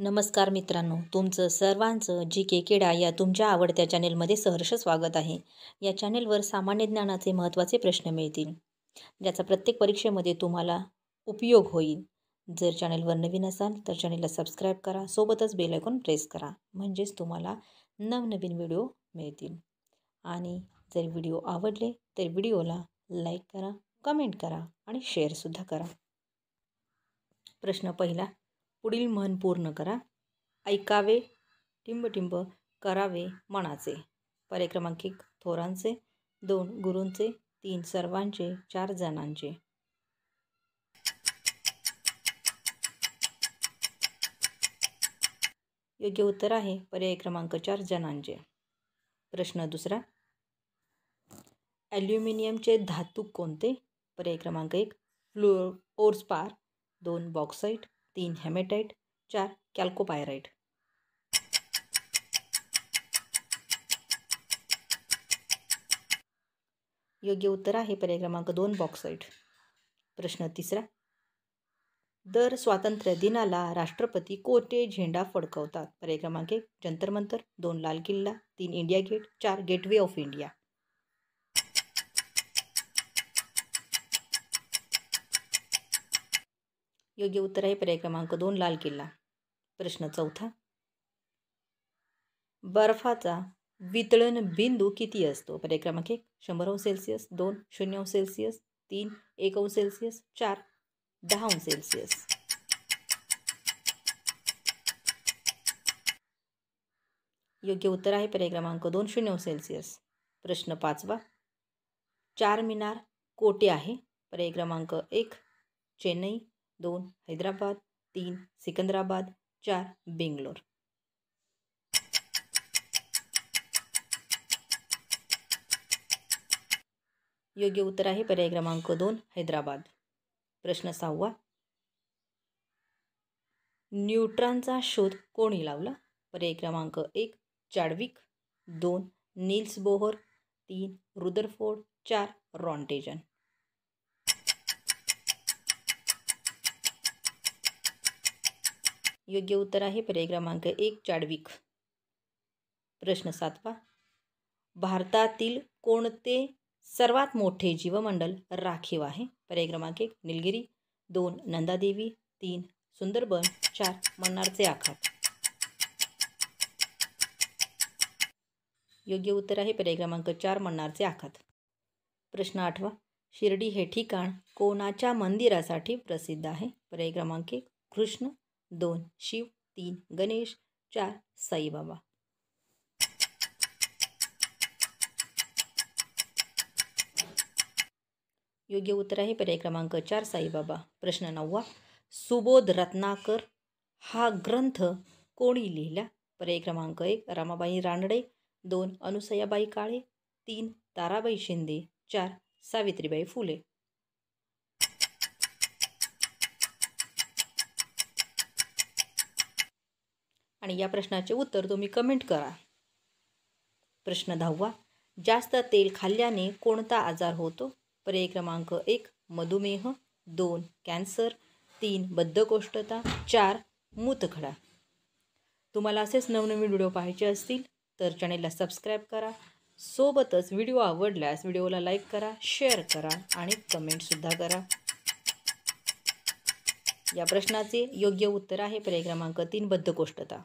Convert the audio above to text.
नमस्कार मित्रांनो तुमचं सर्वांचं जी के केडा या तुमच्या आवडत्या चॅनेलमध्ये सहर्ष स्वागत आहे या चॅनेलवर सामान्य ज्ञानाचे महत्त्वाचे प्रश्न मिळतील ज्याचा प्रत्येक परीक्षेमध्ये तुम्हाला उपयोग होईल जर चॅनेलवर नवीन असाल तर चॅनेलला सबस्क्राईब करा सोबतच बेल प्रेस करा म्हणजेच तुम्हाला नवनवीन व्हिडिओ मिळतील आणि जर व्हिडिओ आवडले तर व्हिडिओला लाईक करा कमेंट करा आणि शेअरसुद्धा करा प्रश्न पहिला पुढील म्हण पूर्ण करा ऐकावे टिंबटिंब करावे मनाचे परिक्रमांक एक थोरांचे दोन गुरूंचे तीन सर्वांचे चार जणांचे योग्य उत्तर आहे पर्याय क्रमांक चार जणांचे प्रश्न दुसरा ॲल्युमिनियमचे धातू कोणते पर्याय क्रमांक एक फ्लुओ ओर्सपार दोन बॉक्साईट तीन हेमेटाइट, चार कॅल्कोपायराईट योग्य उत्तर आहे पर्याय क्रमांक दोन बॉक्साईट प्रश्न तिसरा दर स्वातंत्र्य दिनाला राष्ट्रपती कोटे झेंडा फडकवतात पर्याय क्रमांक एक जंतरमंतर दोन लाल किल्ला तीन इंडिया गेट चार गेटवे ऑफ इंडिया योग्य उत्तर आहे पर्याय क्रमांक दोन लाल किल्ला प्रश्न चौथा बर्फाचा वितळण बिंदू किती असतो पर्याय क्रमांक एक शंभर अंश सेल्सिअस दोन शून्य अंश सेल्सिअस तीन एक अंश सेल्सिअस चार दहा अंश सेल्सिअस योग्य उत्तर आहे पर्याय क्रमांक दोन शून्य अंश सेल्सिअस प्रश्न पाचवा चार मिनार कोटे आहे पर्याय क्रमांक एक चेन्नई दोन हैदराबाद तीन सिकंदराबाद चार बेंगलोर योग्य उत्तर आहे पर्याय क्रमांक दोन हैदराबाद प्रश्न सहावा न्यूट्रॉनचा शोध कोणी लावला पर्याय क्रमांक एक चाडविक दोन नील्स बोहर तीन रुदरफोर्ड चार रॉन्टेजन योग्य उत्तर आहे पर्याय क्रमांक एक चाडविक प्रश्न सातवा भारतातील कोणते सर्वात मोठे जीवमंडल राखीव आहे पर्याय क्रमांक एक निलगिरी दोन नंदादेवी तीन सुंदरबन चार मन्नारचे आखात योग्य उत्तर आहे पर्याय क्रमांक चार मन्नारचे आखात प्रश्न आठवा शिर्डी हे ठिकाण कोणाच्या मंदिरासाठी प्रसिद्ध आहे पर्याय क्रमांक एक कृष्ण दोन शिव तीन गणेश चार साईबाबा योग्य उत्तर आहे पर्याय क्रमांक चार साईबाबा प्रश्न नववा सुबोध रत्नाकर हा ग्रंथ कोणी लिहिला पर्याय क्रमांक एक रामाबाई रानडे दोन अनुसयाबाई काळे तीन ताराबाई शिंदे चार सावित्रीबाई फुले आणि या प्रश्नाचे उत्तर तुम्ही कमेंट करा प्रश्न दहावा जास्त तेल खाल्ल्याने कोणता आजार होतो पर्याय क्रमांक एक मधुमेह दोन कॅन्सर तीन बद्धकोष्ठता चार मूतखडा तुम्हाला असेच नवनवीन व्हिडिओ पाहायचे असतील तर चॅनेलला सबस्क्राईब करा सोबतच व्हिडिओ आवडल्यास व्हिडिओला लाईक करा शेअर करा आणि कमेंटसुद्धा करा या प्रश्नाचे योग्य उत्तर आहे पर्याय क्रमांक तीन बद्धकोष्ठता